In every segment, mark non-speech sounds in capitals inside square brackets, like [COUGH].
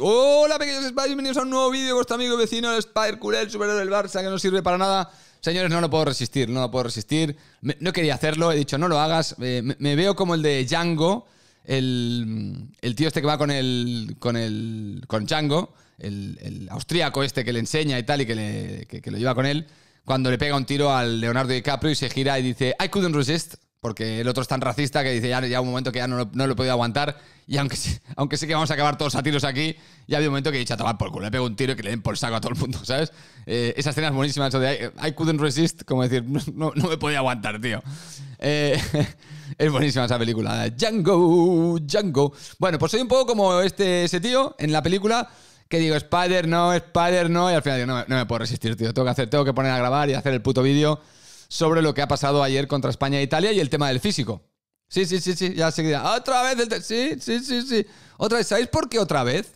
Hola pequeños Spiders, bienvenidos a un nuevo vídeo vuestro amigo vecino el Spider cool el superhéroe del Barça que no sirve para nada. Señores, no lo puedo resistir, no lo puedo resistir. no quería hacerlo, he dicho no lo hagas. Eh, me, veo como el de Django, el, tío este que va con el con el con Django, el, austriaco austríaco este que le enseña y tal y que, le, que lo lleva con él. Cuando le pega un tiro al Leonardo DiCaprio y se gira y dice I couldn't resist, porque el otro es tan racista que dice, ya, ya un momento que ya no lo, no lo he podido aguantar, y aunque, [LAUGHS] aunque sé que vamos a acabar todos a tiros aquí, ya había un momento que he dicho, a tomar por culo, le pego un tiro y que le den por saco a todo el mundo, [LAUGHS] ¿sabes? Eh, esa escena es buenísimas, eso de I, couldn't resist, como decir, no, no me podía aguantar, tío. Eh, [LAUGHS] es buenísima esa película, Django, Django. Bueno, pues soy un poco como este, ese tío en la película, que digo, Spider no, Spider no, y al final digo, no, no me puedo resistir, tío, tengo que, hacer, tengo que poner a grabar y hacer el puto vídeo sobre lo que ha pasado ayer contra España e Italia y el tema del físico. Sí, sí, sí, sí, ya seguida. Otra vez el Sí, sí, sí, sí. Otra vez. ¿Sabéis por qué otra vez?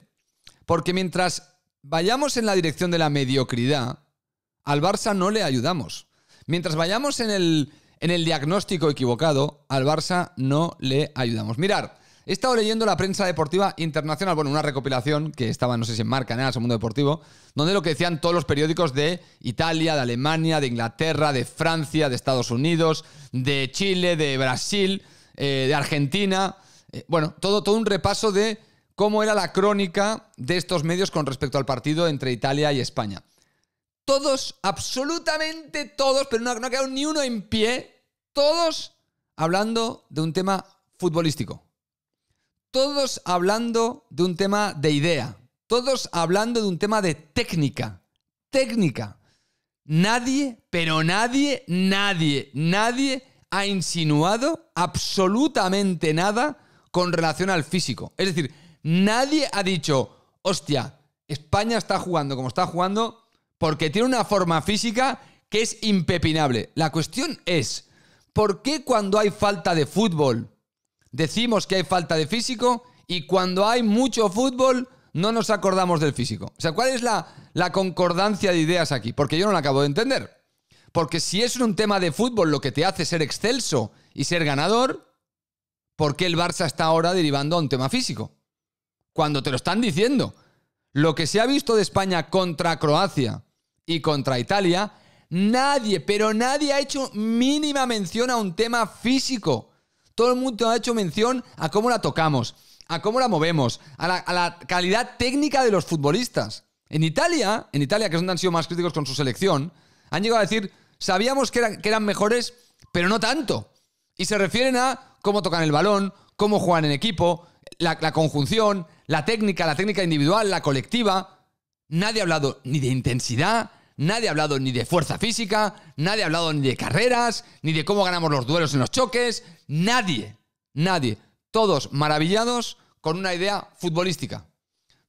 Porque mientras vayamos en la dirección de la mediocridad, al Barça no le ayudamos. Mientras vayamos en el, en el diagnóstico equivocado, al Barça no le ayudamos. Mirar, He estado leyendo la prensa deportiva internacional, bueno, una recopilación que estaba, no sé si en Marca, en el Mundo Deportivo, donde lo que decían todos los periódicos de Italia, de Alemania, de Inglaterra, de Francia, de Estados Unidos, de Chile, de Brasil, eh, de Argentina. Eh, bueno, todo, un repaso de cómo era la crónica de estos medios con respecto al partido entre Italia y España. Todos, absolutamente todos, pero no ha quedado ni uno en pie, todos hablando de un tema futbolístico todos hablando de un tema de idea, todos hablando de un tema de técnica, técnica. Nadie, pero nadie, nadie, nadie ha insinuado absolutamente nada con relación al físico. Es decir, nadie ha dicho, hostia, España está jugando como está jugando porque tiene una forma física que es impepinable. La cuestión es, ¿por qué cuando hay falta de fútbol decimos que hay falta de físico y cuando hay mucho fútbol no nos acordamos del físico. O sea, ¿cuál es la, la concordancia de ideas aquí? Porque yo no la acabo de entender. Porque si es un tema de fútbol lo que te hace ser excelso y ser ganador, ¿por qué el Barça está ahora derivando a un tema físico? Cuando te lo están diciendo. Lo que se ha visto de España contra Croacia y contra Italia, nadie, pero nadie ha hecho mínima mención a un tema físico todo el mundo ha hecho mención a cómo la tocamos, a cómo la movemos, a la, calidad técnica de los futbolistas. En Italia, en Italia, que es donde han sido más críticos con su selección, han llegado a decir, sabíamos que eran, que eran mejores, pero no tanto. Y se refieren a cómo tocan el balón, cómo juegan en equipo, la, la, conjunción, la técnica, la técnica individual, la colectiva. Nadie ha hablado ni de intensidad, nadie ha hablado ni de fuerza física, nadie ha hablado ni de carreras, ni de cómo ganamos los duelos en los choques, nadie, nadie. Todos maravillados con una idea futbolística.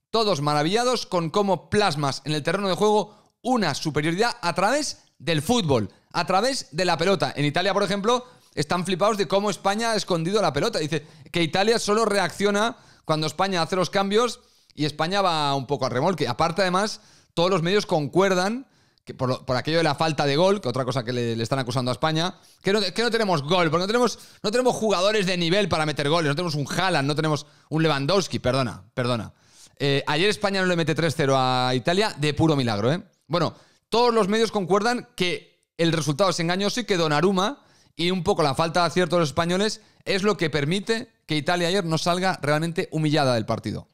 Todos maravillados con cómo plasmas en el terreno de juego una superioridad a través del fútbol, a través de la pelota. En Italia, por ejemplo, están flipados de cómo España ha escondido la pelota. Dice que Italia solo reacciona cuando España hace los cambios y España va un poco a remolque. Aparte, además, todos los medios concuerdan por, aquello de la falta de gol, que otra cosa que le, están acusando a España, que no, tenemos gol, porque no tenemos, no tenemos jugadores de nivel para meter goles, no tenemos un Haaland, no tenemos un Lewandowski, perdona, perdona. Eh, ayer España no le mete 3-0 a Italia de puro milagro, ¿eh? Bueno, todos los medios concuerdan que el resultado es engañoso y que Donnarumma y un poco la falta de acierto de los españoles es lo que permite que Italia ayer no salga realmente humillada del partido.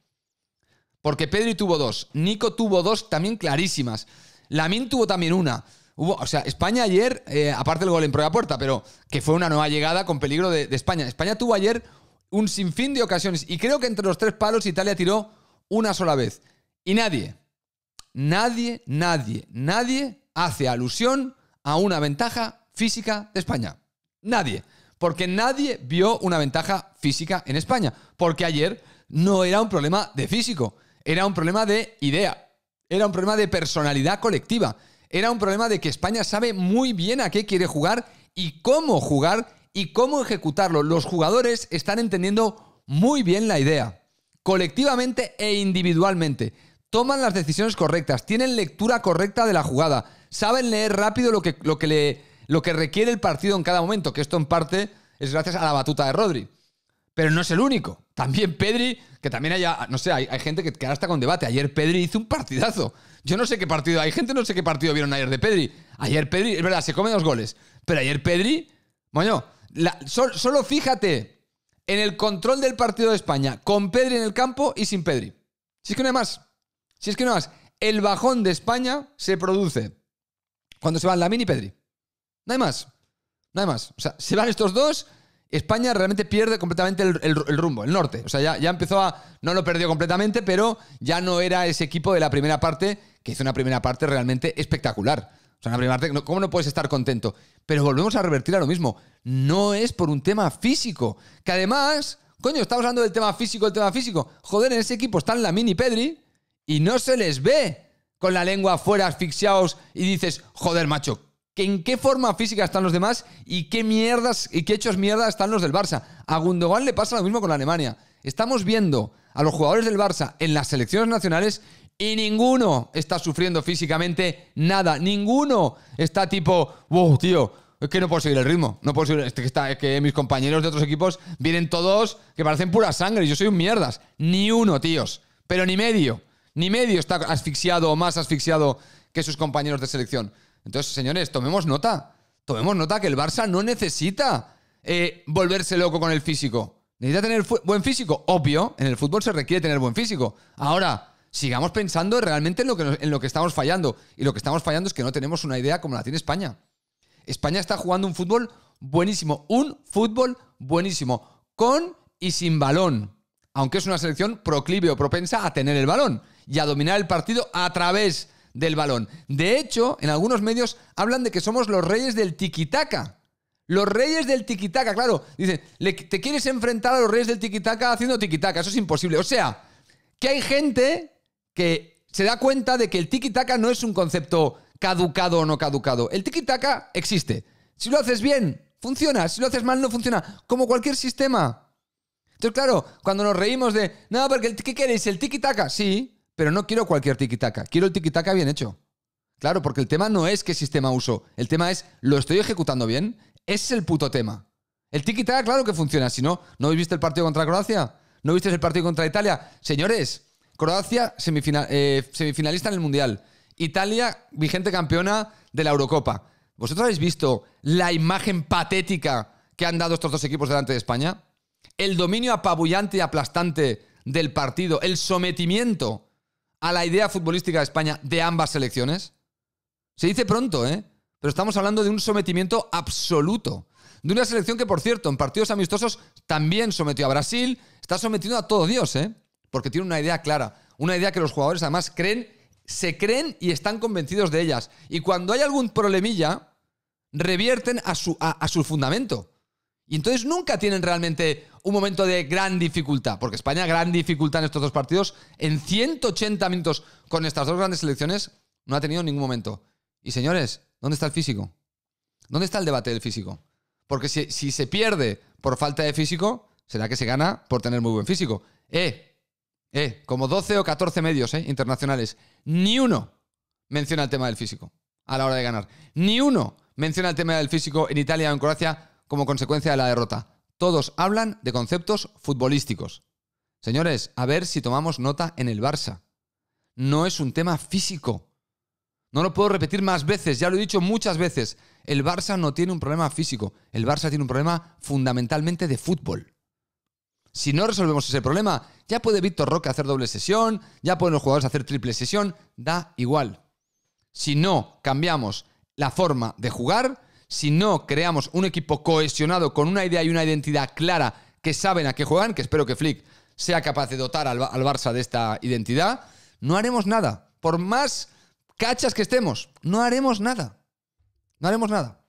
Porque Pedri tuvo dos, Nico tuvo dos también clarísimas. Lamín tuvo también una. Hubo, o sea, España ayer, eh, aparte del gol en propia puerta, pero que fue una nueva llegada con peligro de, de, España. España tuvo ayer un sinfín de ocasiones y creo que entre los tres palos Italia tiró una sola vez. Y nadie, nadie, nadie, nadie hace alusión a una ventaja física de España. Nadie. Porque nadie vio una ventaja física en España. Porque ayer no era un problema de físico, era un problema de idea. Era un problema de personalidad colectiva. Era un problema de que España sabe muy bien a qué quiere jugar y cómo jugar y cómo ejecutarlo. Los jugadores están entendiendo muy bien la idea, colectivamente e individualmente. Toman las decisiones correctas, tienen lectura correcta de la jugada, saben leer rápido lo que, lo que, lo que requiere el partido en cada momento, que esto en parte es gracias a la batuta de Rodri. Pero no es el único. También Pedri, que también haya, no sé, hay, gente que, ahora está con debate. Ayer Pedri hizo un partidazo. Yo no sé qué partido, hay gente no sé qué partido vieron ayer de Pedri. Ayer Pedri, es verdad, se come dos goles. Pero ayer Pedri, bueno, solo fíjate en el control del partido de España, con Pedri en el campo y sin Pedri. Si es que no hay más. Si es que no hay más. El bajón de España se produce cuando se van la mini Pedri. No hay más. No hay más. O sea, se van estos dos España realmente pierde completamente el, rumbo, el norte. O sea, ya, empezó a. No lo perdió completamente, pero ya no era ese equipo de la primera parte, que hizo una primera parte realmente espectacular. O sea, una primera parte. ¿Cómo no puedes estar contento? Pero volvemos a revertir a lo mismo. No es por un tema físico. Que además. Coño, estamos hablando del tema físico, el tema físico. Joder, en ese equipo están la mini Pedri y no se les ve con la lengua afuera asfixiados y dices, joder, macho, que en qué forma física están los demás y qué mierdas y qué hechos mierda están los del Barça. A Gundogan le pasa lo mismo con Alemania. Estamos viendo a los jugadores del Barça en las selecciones nacionales y ninguno está sufriendo físicamente nada. Ninguno está tipo, wow, tío, es que no puedo seguir el ritmo. No puedo Es que, es que mis compañeros de otros equipos vienen todos que parecen pura sangre y yo soy un mierdas. Ni uno, tíos. Pero ni medio. Ni medio está asfixiado o más asfixiado que sus compañeros de selección. Entonces, señores, tomemos nota. Tomemos nota que el Barça no necesita eh, volverse loco con el físico. Necesita tener buen físico. Obvio, en el fútbol se requiere tener buen físico. Ahora, sigamos pensando realmente en lo, que, en lo que estamos fallando. Y lo que estamos fallando es que no tenemos una idea como la tiene España. España está jugando un fútbol buenísimo. Un fútbol buenísimo. Con y sin balón. Aunque es una selección proclive o propensa a tener el balón y a dominar el partido a través del balón. De hecho, en algunos medios hablan de que somos los reyes del tiquitaca. Los reyes del tiquitaca, claro. Dicen, te quieres enfrentar a los reyes del tiquitaca haciendo tiquitaca. Eso es imposible. O sea, que hay gente que se da cuenta de que el tiquitaca no es un concepto caducado o no caducado. El tiquitaca existe. Si lo haces bien, funciona. Si lo haces mal, no funciona. Como cualquier sistema. Entonces, claro, cuando nos reímos de, no, porque el, ¿qué queréis? ¿El tiki-taka? Sí, pero no quiero cualquier tiki-taka. quiero el tiki-taka bien hecho. Claro, porque el tema no es qué sistema uso, el tema es, ¿lo estoy ejecutando bien? es el puto tema. El tiki-taka, claro que funciona, si no, ¿no habéis visto el partido contra Croacia? ¿No visteis el partido contra Italia? Señores, Croacia eh, semifinalista en el Mundial. Italia, vigente campeona de la Eurocopa. ¿Vosotros habéis visto la imagen patética que han dado estos dos equipos delante de España? El dominio apabullante y aplastante del partido, el sometimiento a la idea futbolística de España de ambas selecciones? Se dice pronto, ¿eh? Pero estamos hablando de un sometimiento absoluto. De una selección que, por cierto, en partidos amistosos también sometió a Brasil, está sometiendo a todo Dios, ¿eh? Porque tiene una idea clara. Una idea que los jugadores además creen, se creen y están convencidos de ellas. Y cuando hay algún problemilla, revierten a su, a su fundamento. Y entonces nunca tienen realmente un momento de gran dificultad, porque España gran dificultad en estos dos partidos, en 180 minutos con estas dos grandes selecciones, no ha tenido ningún momento. Y señores, ¿dónde está el físico? ¿Dónde está el debate del físico? Porque si, se pierde por falta de físico, será que se gana por tener muy buen físico. Eh, eh, como 12 o 14 medios eh, internacionales, ni uno menciona el tema del físico a la hora de ganar. Ni uno menciona el tema del físico en Italia o en Croacia como consecuencia de la derrota. Todos hablan de conceptos futbolísticos. Señores, a ver si tomamos nota en el Barça. No es un tema físico. No lo puedo repetir más veces, ya lo he dicho muchas veces. El Barça no tiene un problema físico, el Barça tiene un problema fundamentalmente de fútbol. Si no resolvemos ese problema, ya puede Víctor Roque hacer doble sesión, ya pueden los jugadores hacer triple sesión, da igual. Si no cambiamos la forma de jugar, si no creamos un equipo cohesionado con una idea y una identidad clara que saben a qué juegan, que espero que Flick sea capaz de dotar al, Barça de esta identidad, no haremos nada. Por más cachas que estemos, no haremos nada. No haremos nada.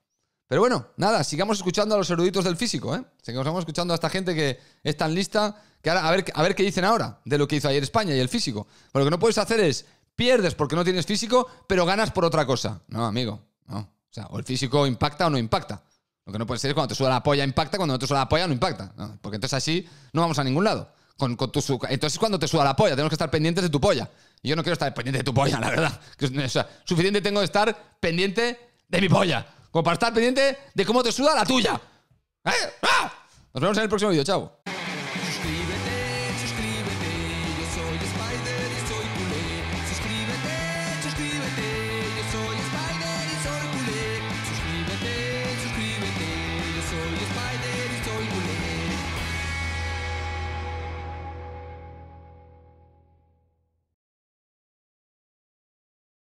Pero bueno, nada, sigamos escuchando a los eruditos del físico, ¿eh? Sigamos escuchando a esta gente que es tan lista que ahora, a ver, a ver qué dicen ahora de lo que hizo ayer España y el físico. Pero lo que no puedes hacer es pierdes porque no tienes físico, pero ganas por otra cosa. No, amigo, no sea, o el físico impacta o no impacta. Lo que no puede ser es cuando te suda la polla impacta, cuando no te suda la polla no impacta. Porque entonces así no vamos a ningún lado. Con, con entonces cuando te suda la polla, tenemos que estar pendientes de tu polla. Y yo no quiero estar pendiente de tu polla, [LAUGHS] la verdad. suficiente tengo de estar pendiente de mi polla. Como para estar pendiente de cómo te suda la tuya. ¿Eh? ¡Ah! Nos vemos en el próximo vídeo, chao.